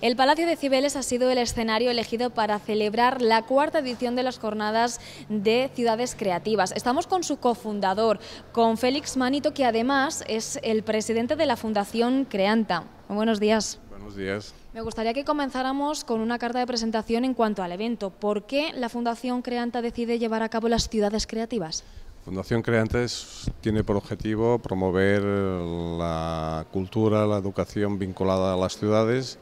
El Palacio de Cibeles ha sido el escenario elegido para celebrar la cuarta edición de las jornadas de ciudades creativas. Estamos con su cofundador, con Félix Manito, que además es el presidente de la Fundación Creanta. buenos días. Buenos días. Me gustaría que comenzáramos con una carta de presentación en cuanto al evento. ¿Por qué la Fundación Creanta decide llevar a cabo las ciudades creativas? Fundación Creantes tiene por objetivo promover la cultura, la educación vinculada a las ciudades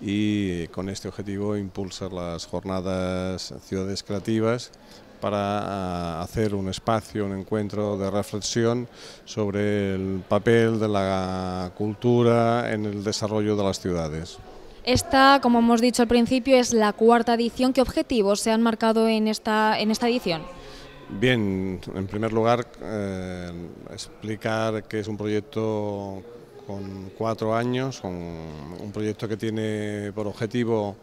y con este objetivo impulsar las jornadas Ciudades Creativas para ah, hacer un espacio, un encuentro de reflexión sobre el papel de la cultura en el desarrollo de las ciudades. Esta, como hemos dicho al principio, es la cuarta edición. ¿Qué objetivos se han marcado en esta, en esta edición? Bien, en primer lugar, eh, explicar que es un proyecto con cuatro años, un proyecto que tiene por objetivo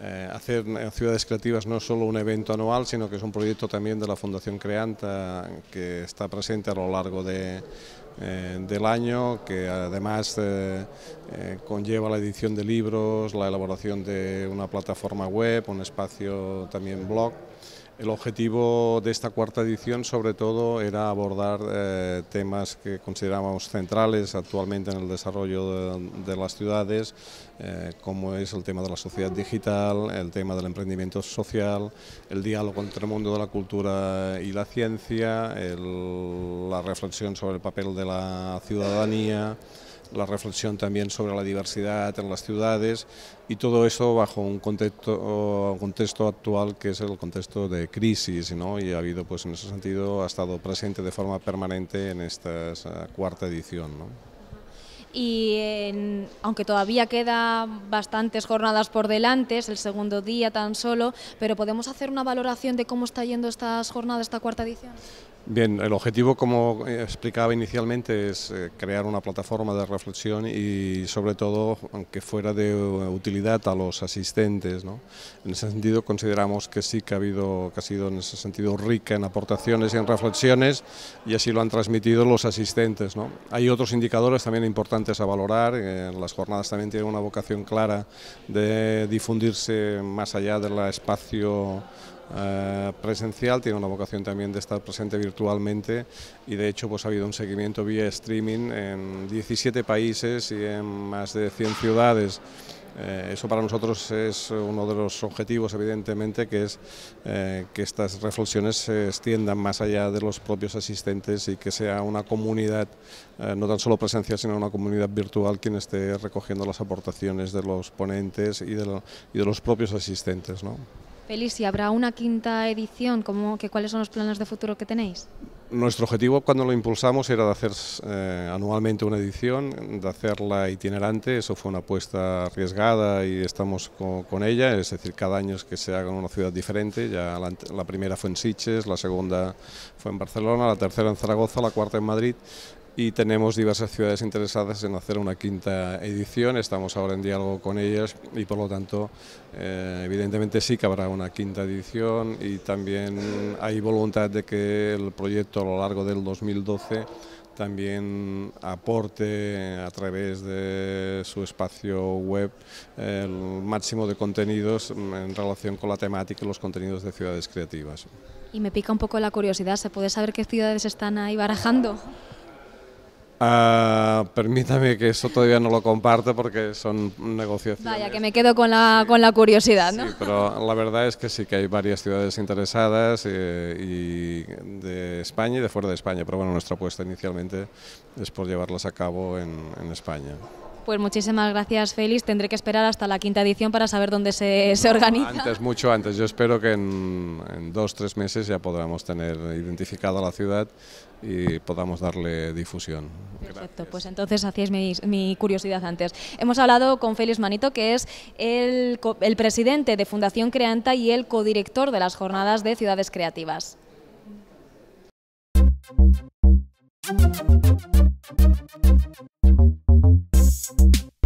eh, hacer Ciudades Creativas no solo un evento anual, sino que es un proyecto también de la Fundación Creanta que está presente a lo largo eh, del año, que además conlleva la edición de libros, la elaboración de una plataforma web, un espacio también blog. El objetivo de esta cuarta edición sobre todo era abordar eh, temas que considerábamos centrales actualmente en el desarrollo de, las ciudades, eh, como es el tema de la sociedad digital, el tema del emprendimiento social, el diálogo entre el mundo de la cultura y la ciencia, la reflexión sobre el papel de la ciudadanía la reflexión también sobre la diversidad en las ciudades y todo eso bajo un contexto, un contexto actual que es el contexto de crisis ¿no? y ha habido pues en ese sentido ha estado presente de forma permanente en esta cuarta edición. ¿no? y aunque todavía queda bastantes jornadas por delante, es el segundo día tan solo, pero podemos hacer una valoración de cómo está yendo estas jornadas, esta cuarta edición. Bien, el objetivo, como eh, explicaba inicialmente, es eh, crear una plataforma de reflexión y, sobre todo, aunque fuera de eh, utilidad a los asistentes. En ese sentido, consideramos que sí que ha, habido, que ha sido, en ese sentido, rica en aportaciones y en reflexiones, y así lo han transmitido los asistentes. Hay otros indicadores también importantes a valorar. Las jornadas también tienen una vocación clara de difundirse más allá del espacio eh, presencial, tiene una vocación también de estar presente virtualmente y de hecho pues ha habido un seguimiento vía streaming en 17 países y en más de 100 ciudades. Eh, eso para nosotros es uno de los objetivos, evidentemente, que es eh, que estas reflexiones se extiendan más allá de los propios asistentes y que sea una comunidad, no tan solo presencial, sino una comunidad virtual quien esté recogiendo las aportaciones de los ponentes y de, los propios asistentes. Feliz, habrá una quinta edición? ¿Cómo, que, ¿Cuáles son los planes de futuro que tenéis? Nuestro objetivo cuando lo impulsamos era de hacer eh, anualmente una edición, de hacerla itinerante, eso fue una apuesta arriesgada y estamos con, ella, es decir, cada año es que se haga en una ciudad diferente, ya la, primera fue en Siches, la segunda fue en Barcelona, la tercera en Zaragoza, la cuarta en Madrid, y tenemos diversas ciudades interesadas en hacer una quinta edición. Estamos ahora en diálogo con ellas y por lo tanto eh, evidentemente sí que habrá una quinta edición y también hay voluntad de que el proyecto a lo largo del 2012 también aporte a través de su espacio web eh, el máximo de contenidos en relación con la temática y los contenidos de ciudades creativas. Y me pica un poco la curiosidad, ¿se puede saber qué ciudades están ahí barajando? Ah, permítame que eso todavía no lo comparto porque son negociaciones. Vaya, que me quedo con la, curiosidad, ¿no? Sí, pero la verdad es que sí que hay varias ciudades interesadas eh, y de España y de fuera de España, pero bueno, nuestra apuesta inicialmente es por llevarlas a cabo en, en España. Pues muchísimas gracias, Félix. Tendré que esperar hasta la quinta edición para saber dónde se, se organiza. Antes, mucho antes. Yo espero que en, en dos, tres meses ya podamos tener identificada la ciudad y podamos darle difusión. Perfecto, pues entonces hacíais mi, mi, curiosidad antes. Hemos hablado con Félix Manito, que es el, el presidente de Fundación Creanta y el codirector de las jornadas de Ciudades Creativas. Thank you.